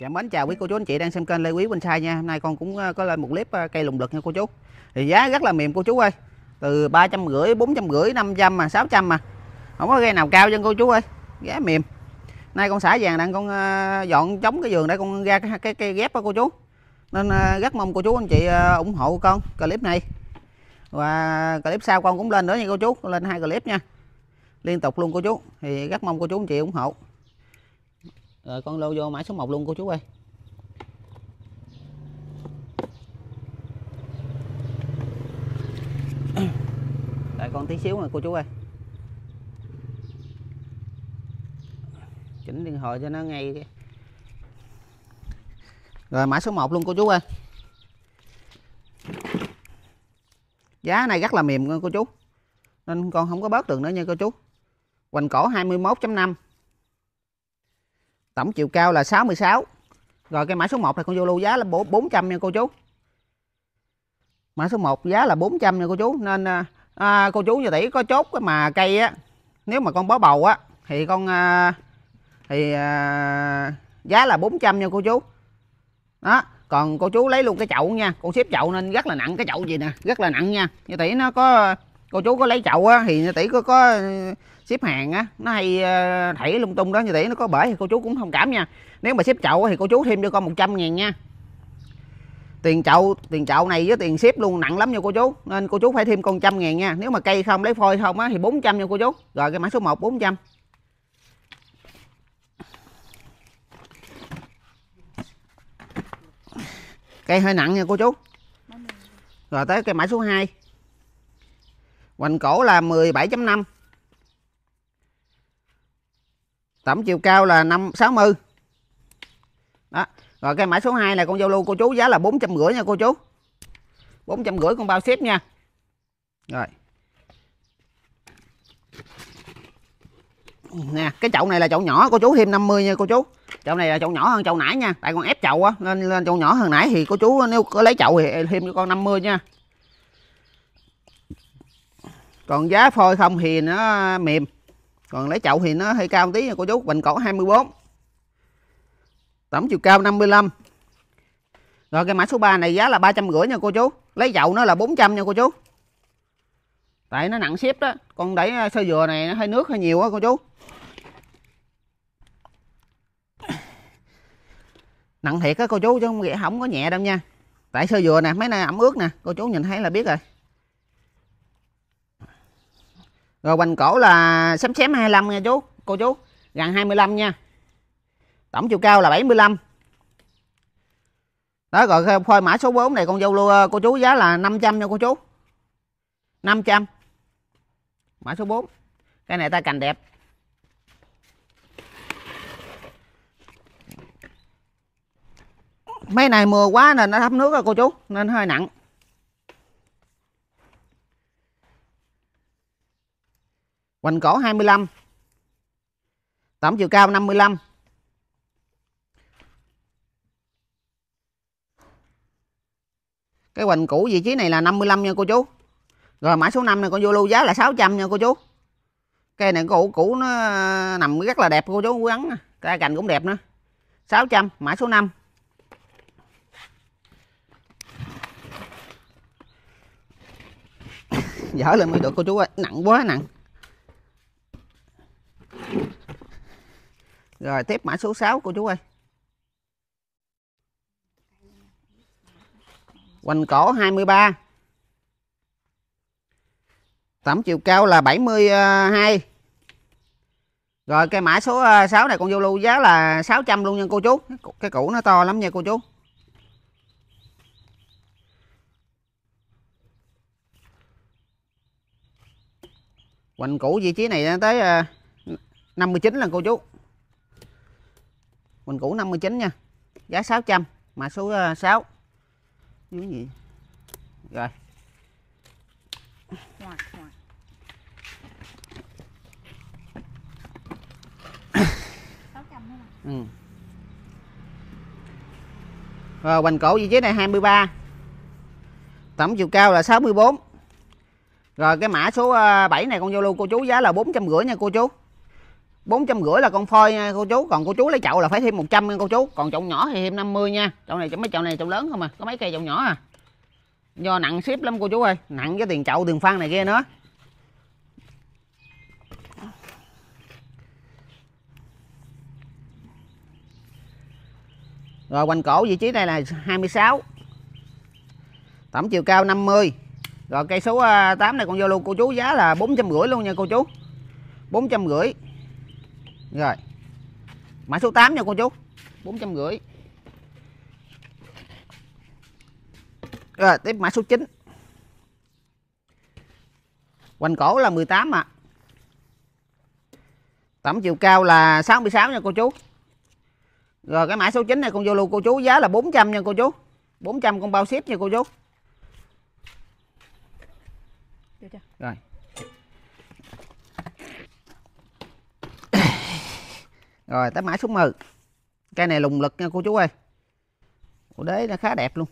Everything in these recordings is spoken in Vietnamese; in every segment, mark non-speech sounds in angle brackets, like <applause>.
Dạ mến chào quý cô chú anh chị đang xem kênh Lê Quý bên Sai nha Hôm nay con cũng ờ, có lên một clip ờ, cây lùng đực nha cô chú Thì giá rất là mềm cô chú ơi Từ 350, 450, 500 mà 600 mà Không có cây nào cao chân cô chú ơi Giá mềm Nay con xả vàng đang con ờ, dọn chống cái giường để con ra cái, cái, cái ghép đó cô chú Nên rất mong cô chú anh chị ủng hộ con clip này Và clip sau con cũng lên nữa nha cô chú Lên hai clip nha Liên tục luôn cô chú Thì rất mong cô chú anh chị ủng hộ rồi con lô vô mã số 1 luôn cô chú ơi <coughs> đợi con tí xíu nè cô chú ơi chỉnh điện thoại cho nó ngay kìa. rồi mã số 1 luôn cô chú ơi giá này rất là mềm cô chú nên con không có bớt được nữa nha cô chú hoành cổ 21.5 tổng chiều cao là 66 rồi cái mã số 1 này con vô lưu giá là 400 nha cô chú mã số 1 giá là 400 nha cô chú nên à, à cô chú như tỷ có chốt cái mà cây á nếu mà con bó bầu á thì con à, thì à, giá là 400 nha cô chú đó còn cô chú lấy luôn cái chậu nha con xếp chậu nên rất là nặng cái chậu gì nè rất là nặng nha như tỷ nó có cô chú có lấy chậu á thì tỷ có có xếp hàng á nó hay ờ, thảy lung tung đó như thế nó có bể thì cô chú cũng thông cảm nha nếu mà xếp chậu thì cô chú thêm cho con 100 ngàn nha tiền chậu tiền chậu này với tiền ship luôn nặng lắm nha cô chú nên cô chú phải thêm con trăm ngàn nha nếu mà cây không lấy phôi không á thì 400 nha cô chú rồi cái mã số 1 400 cây hơi nặng nha cô chú rồi tới cây mã số 2 hoành cổ là 17.5 tổng chiều cao là năm sáu mươi đó rồi cái mã số 2 này con giao lưu cô chú giá là bốn trăm rưỡi nha cô chú bốn trăm rưỡi con bao ship nha rồi nè cái chậu này là chậu nhỏ cô chú thêm 50 nha cô chú chậu này là chậu nhỏ hơn chậu nãy nha tại con ép chậu á nên lên chậu nhỏ hơn nãy thì cô chú nếu có lấy chậu thì thêm cho con 50 nha còn giá phôi không thì nó mềm còn lấy chậu thì nó hơi cao một tí nha cô chú bình cổ 24 tổng chiều cao 55 rồi cái mã số 3 này giá là 350 nha cô chú lấy chậu nó là 400 nha cô chú tại nó nặng xếp đó con đẩy à, sơ dừa này nó hơi nước hơi nhiều á cô chú nặng thiệt á cô chú chứ không không có nhẹ đâu nha tại sơ dừa nè mấy này ẩm ướt nè cô chú nhìn thấy là biết rồi rồi hoành cổ là xém xém 25 nha chú cô chú gần 25 nha tổng chiều cao là 75 đó rồi phôi mã số 4 này con dâu lua cô chú giá là 500 nha cô chú 500 mã số 4 cái này ta cành đẹp mấy này mưa quá nên nó thấm nước rồi cô chú nên hơi nặng Hoành cổ 25. Tổng chiều cao 55. Cái hoành cũ vị trí này là 55 nha cô chú. Rồi mã số 5 này con vô lưu giá là 600 nha cô chú. Cây này cũ cũ nó nằm rất là đẹp cô chú quý ấn. Cái cành cũng đẹp nữa. 600 mã số 5. <laughs> Dở lên mới được cô chú ơi, nặng quá nặng. Rồi tiếp mã số 6 cô chú ơi. Hoành cổ 23. Tổng chiều cao là 72. Rồi cái mã số 6 ờ, này con vô lưu giá là 600 luôn nha cô chú. Cái củ nó to lắm nha cô chú. Hoành cũ vị trí này tới 59 ờ, lần cô chú. Quỳnh cũ 59 nha giá 600 mà số 6 ờ, dưới gì rồi <coughs> ừ. rồi hoành cổ vị trí này 23 tổng chiều cao là 64 rồi cái mã số 7 ờ, này con giao lưu cô chú giá là 450 nha cô chú bốn trăm rưỡi là con phơi nha cô chú còn cô chú lấy chậu là phải thêm 100 nha cô chú còn chậu nhỏ thì thêm 50 nha chậu này mấy chậu này chậu lớn không à có mấy cây chậu nhỏ à do nặng ship lắm cô chú ơi nặng cái tiền chậu tiền phân này kia nữa rồi quanh cổ vị trí này là 26 tổng chiều cao 50 rồi cây số 8 à, này con vô luôn cô chú giá là bốn trăm rưỡi luôn nha cô chú bốn trăm rưỡi rồi. Mã số 8 nha cô chú. 450. Rồi, tiếp mã số 9. Hoành cổ là 18 ạ. À. Tổng chiều cao là 66 nha cô chú. Rồi cái mã số 9 này con vô luôn cô chú, giá là 400 nha cô chú. 400 con bao ship nha cô chú. Rồi. rồi tới mã số 10 cây này lùng lực nha cô chú ơi Ủa đế nó khá đẹp luôn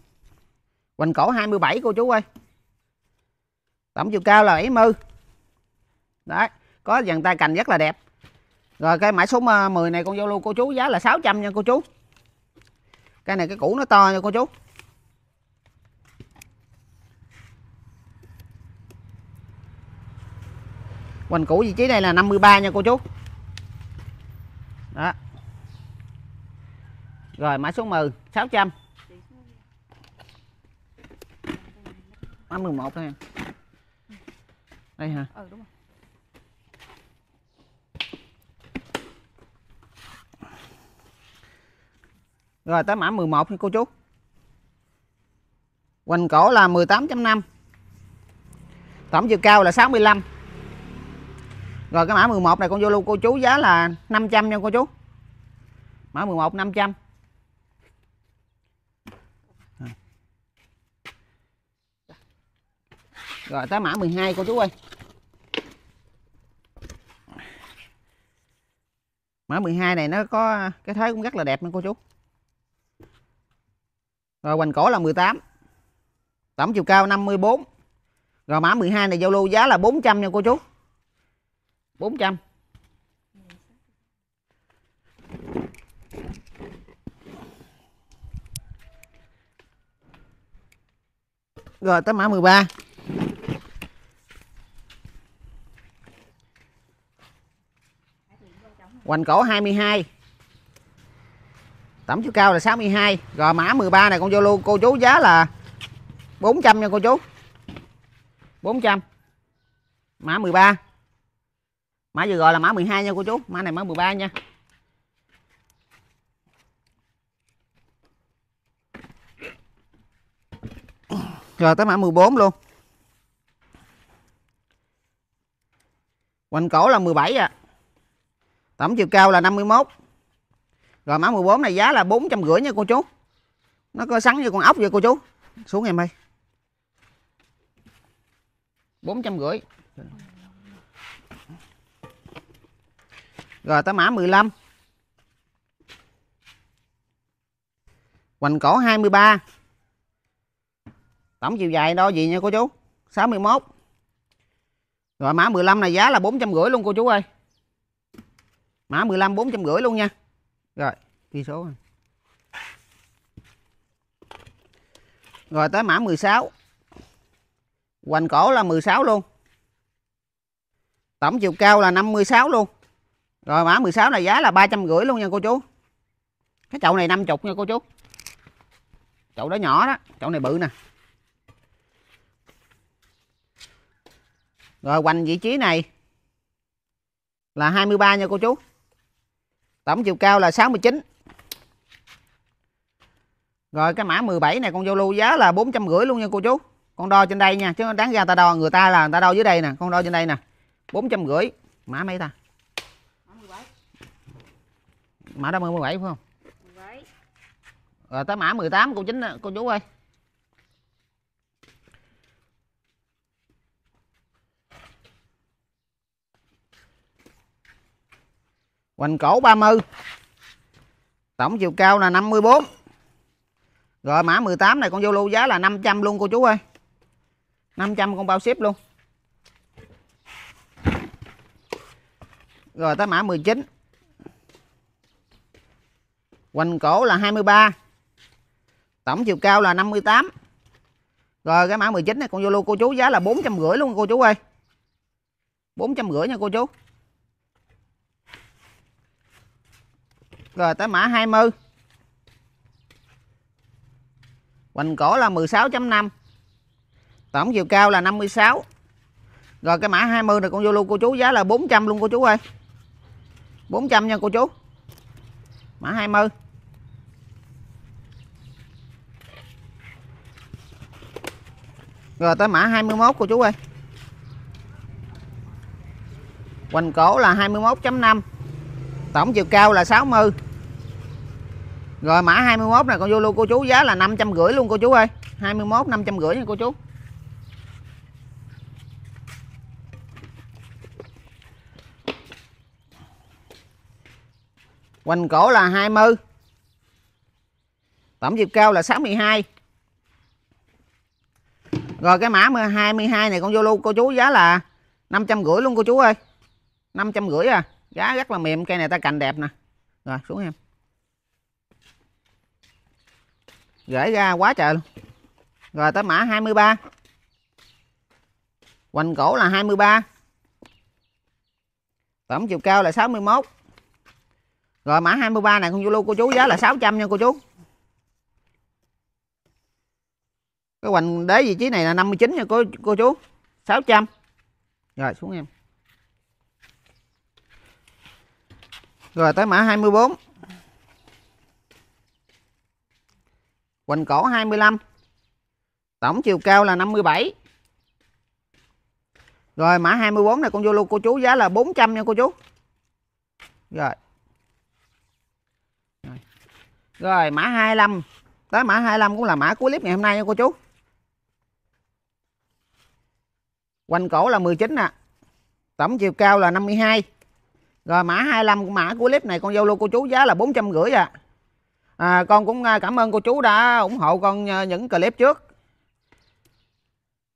quành cổ 27 cô chú ơi Tổng chiều cao là 70 Đấy Có dàn tay cành rất là đẹp Rồi cái mã số 10 này con lưu cô chú giá là 600 nha cô chú cây này cái củ nó to nha cô chú quành cũ vị trí này là 53 nha cô chú đó rồi mã số 10 600 mã 11 thôi đây hả ừ, rồi. tới mã 11 nha cô chú. Hoành cổ là 18.5. Tổng chiều cao là 65. Rồi cái mã 11 này con vô lưu cô chú giá là 500 nha cô chú. Mã 11 500. Rồi tới mã 12 cô chú ơi. Mã 12 này nó có cái thế cũng rất là đẹp nha cô chú. Rồi hoành cổ là 18. Tổng chiều cao 54. Rồi mã 12 này giao lưu giá là 400 nha cô chú. 400 Rồi tới mã 13 Hoành cổ 22 Tổng chiều cao là 62 Rồi mã 13 này con vô luôn Cô chú giá là 400 nha cô chú 400 Mã 13 mã vừa gọi là mã 12 nha cô chú mã này mã 13 nha rồi tới mã 14 luôn quanh cổ là 17 à tổng chiều cao là 51 rồi mã 14 này giá là 450 nha cô chú nó có sắn như con ốc vậy cô chú xuống em ơi 450 Rồi tới mã 15. Hoành cổ 23. Tổng chiều dài đo gì nha cô chú? 61. Rồi mã 15 này giá là 450 luôn cô chú ơi. Mã 15 450 luôn nha. Rồi, ghi số. Rồi tới mã 16. Hoành cổ là 16 luôn. Tổng chiều cao là 56 luôn. Rồi mã 16 này giá là 350 luôn nha cô chú. Cái chậu này 50 nha cô chú. Chậu đó nhỏ đó, chậu này bự nè. Rồi quanh vị trí này là 23 nha cô chú. Tổng chiều cao là 69. Rồi cái mã 17 này con vô lưu giá là 450 luôn nha cô chú. Con đo trên đây nha, chứ đáng ra ta đo người ta là người ta đo dưới đây nè, con đo trên đây nè. 450 mã mấy ta? mã đam 17 phải không 17 rồi tới mã 18 cô chính cô chú ơi Hoành cổ 30 Tổng chiều cao là 54 Rồi mã 18 này con vô lưu giá là 500 luôn cô chú ơi 500 con bao ship luôn Rồi tới mã 19 hoành cổ là 23 tổng chiều cao là 58 rồi cái mã 19 này con Zalo cô chú giá là 450 luôn cô chú ơi 450 nha cô chú rồi tới mã 20 hoành cổ là 16.5 tổng chiều cao là 56 rồi cái mã 20 này con Zalo cô chú giá là 400 luôn cô chú ơi 400 nha cô chú mã 20 Rồi tới mã 21 cô chú ơi Hoành cổ là 21.5 Tổng chiều cao là 60 Rồi mã 21 này con vô luôn cô chú Giá là 550 luôn cô chú ơi 21 550 nha cô chú Hoành cổ là 20 Tổng chiều cao là 62 rồi cái mã 22 này con lưu cô chú giá là 550 luôn cô chú ơi. 550 à. Giá rất là mềm, cây này ta cành đẹp nè. Rồi xuống em. Rễ ra quá trời luôn. Rồi tới mã 23. Hoành cổ là 23. Tổng chiều cao là 61. Rồi mã 23 này con lưu cô chú giá là 600 nha cô chú. cái hoành đế vị trí này là 59 nha cô cô chú 600 rồi xuống em rồi tới mã 24 hoành cổ 25 tổng chiều cao là 57 rồi mã 24 này con vô luôn cô chú giá là 400 nha cô chú rồi rồi mã 25 tới mã 25 cũng là mã cuối clip ngày hôm nay nha cô chú Quanh cổ là 19 nè. À. Tổng chiều cao là 52. Rồi mã 25 mã của clip này con Zalo cô chú giá là 450 à. À con cũng à, cảm ơn cô chú đã ủng hộ con à, những clip trước.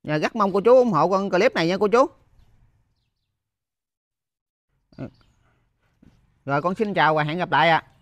Và dạ, rất mong cô chú ủng hộ con clip này nha cô chú. Ừ. Rồi con xin chào và hẹn gặp lại ạ. À.